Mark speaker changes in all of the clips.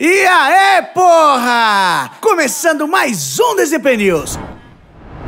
Speaker 1: E aí, porra! Começando mais um DCP News.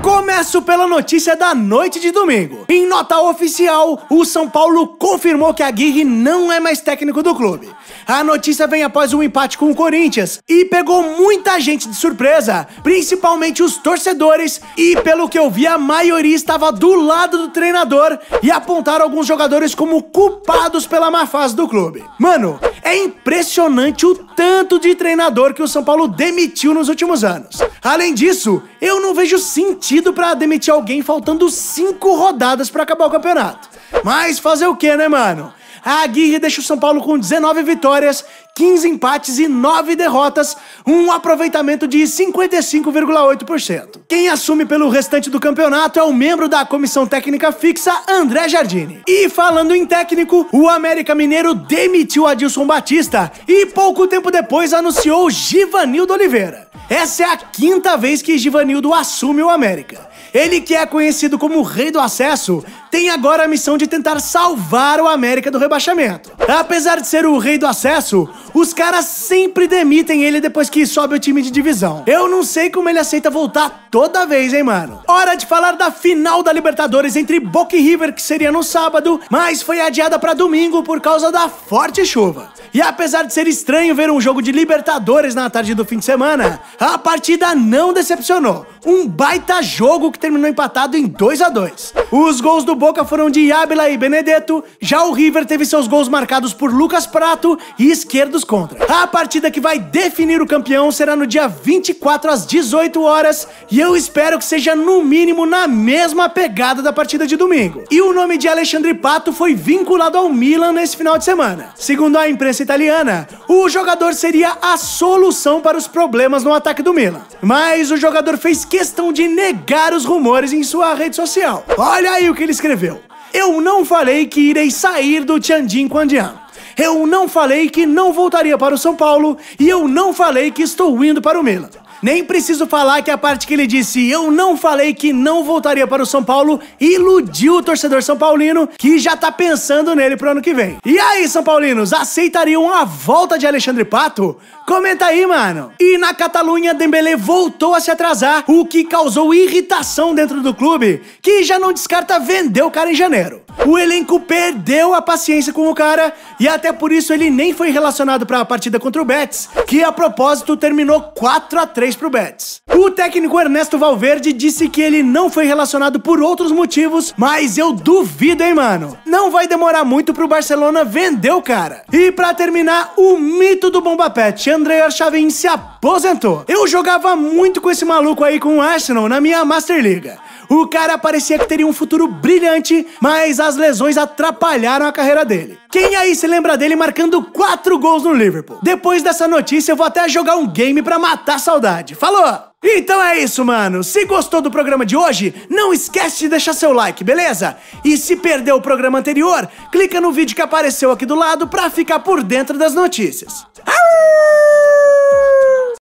Speaker 1: Começo pela notícia da noite de domingo. Em nota oficial, o São Paulo confirmou que a Aguirre não é mais técnico do clube. A notícia vem após um empate com o Corinthians e pegou muita gente de surpresa, principalmente os torcedores, e pelo que eu vi, a maioria estava do lado do treinador e apontaram alguns jogadores como culpados pela má fase do clube. Mano, é impressionante o tanto de treinador que o São Paulo demitiu nos últimos anos. Além disso, eu não vejo sentido para demitir alguém faltando cinco rodadas para acabar o campeonato. Mas fazer o que, né, mano? A Aguirre deixa o São Paulo com 19 vitórias 15 empates e 9 derrotas, um aproveitamento de 55,8%. Quem assume pelo restante do campeonato é o membro da comissão técnica fixa, André Jardine. E falando em técnico, o América Mineiro demitiu Adilson Batista e pouco tempo depois anunciou Givanildo Oliveira. Essa é a quinta vez que Givanildo assume o América. Ele que é conhecido como o Rei do Acesso, tem agora a missão de tentar salvar o América do rebaixamento. Apesar de ser o Rei do Acesso, os caras sempre demitem ele depois que sobe o time de divisão. Eu não sei como ele aceita voltar toda vez, hein, mano? Hora de falar da final da Libertadores entre Boca e River, que seria no sábado, mas foi adiada para domingo por causa da forte chuva. E apesar de ser estranho ver um jogo de Libertadores na tarde do fim de semana, a partida não decepcionou. Um baita jogo que terminou empatado em 2 a 2. Os gols do Boca foram de Ábila e Benedetto, já o River teve seus gols marcados por Lucas Prato e esquerdo dos A partida que vai definir o campeão será no dia 24 às 18 horas e eu espero que seja no mínimo na mesma pegada da partida de domingo. E o nome de Alexandre Pato foi vinculado ao Milan nesse final de semana. Segundo a imprensa italiana, o jogador seria a solução para os problemas no ataque do Milan. Mas o jogador fez questão de negar os rumores em sua rede social. Olha aí o que ele escreveu. Eu não falei que irei sair do Tianjin Quandian. Eu não falei que não voltaria para o São Paulo e eu não falei que estou indo para o Milan. Nem preciso falar que a parte que ele disse eu não falei que não voltaria para o São Paulo iludiu o torcedor São Paulino que já tá pensando nele pro ano que vem. E aí, São Paulinos, aceitariam a volta de Alexandre Pato? Comenta aí, mano. E na Catalunha, Dembélé voltou a se atrasar, o que causou irritação dentro do clube, que já não descarta vender o cara em janeiro. O elenco perdeu a paciência com o cara e até por isso ele nem foi relacionado para a partida contra o Betis, que a propósito terminou 4 a 3 pro Betis. O técnico Ernesto Valverde disse que ele não foi relacionado por outros motivos, mas eu duvido, hein, mano. Não vai demorar muito pro Barcelona vender o cara. E para terminar, o mito do Bomba Pet, André Arshavin se aposentou. Eu jogava muito com esse maluco aí com o Arsenal na minha Master Liga o cara parecia que teria um futuro brilhante, mas as lesões atrapalharam a carreira dele. Quem aí se lembra dele marcando quatro gols no Liverpool? Depois dessa notícia, eu vou até jogar um game pra matar a saudade. Falou! Então é isso, mano. Se gostou do programa de hoje, não esquece de deixar seu like, beleza? E se perdeu o programa anterior, clica no vídeo que apareceu aqui do lado pra ficar por dentro das notícias. Au!